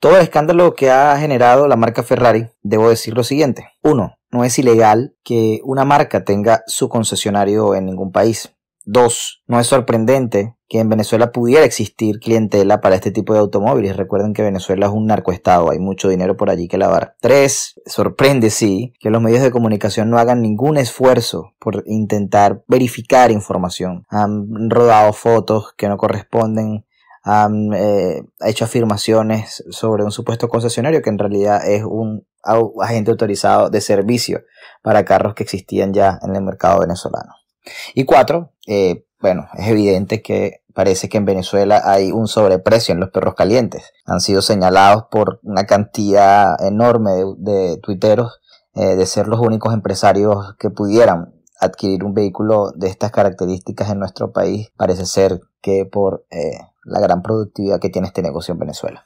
Todo el escándalo que ha generado la marca Ferrari, debo decir lo siguiente. Uno, no es ilegal que una marca tenga su concesionario en ningún país. Dos, no es sorprendente que en Venezuela pudiera existir clientela para este tipo de automóviles. Recuerden que Venezuela es un narcoestado, hay mucho dinero por allí que lavar. Tres, sorprende sí que los medios de comunicación no hagan ningún esfuerzo por intentar verificar información. Han rodado fotos que no corresponden ha eh, hecho afirmaciones sobre un supuesto concesionario que en realidad es un agente autorizado de servicio para carros que existían ya en el mercado venezolano. Y cuatro, eh, bueno, es evidente que parece que en Venezuela hay un sobreprecio en los perros calientes. Han sido señalados por una cantidad enorme de, tuiteros eh, de ser los únicos empresarios que pudieran adquirir un vehículo de estas características en nuestro país. Parece ser que por la gran productividad que tiene este negocio en Venezuela.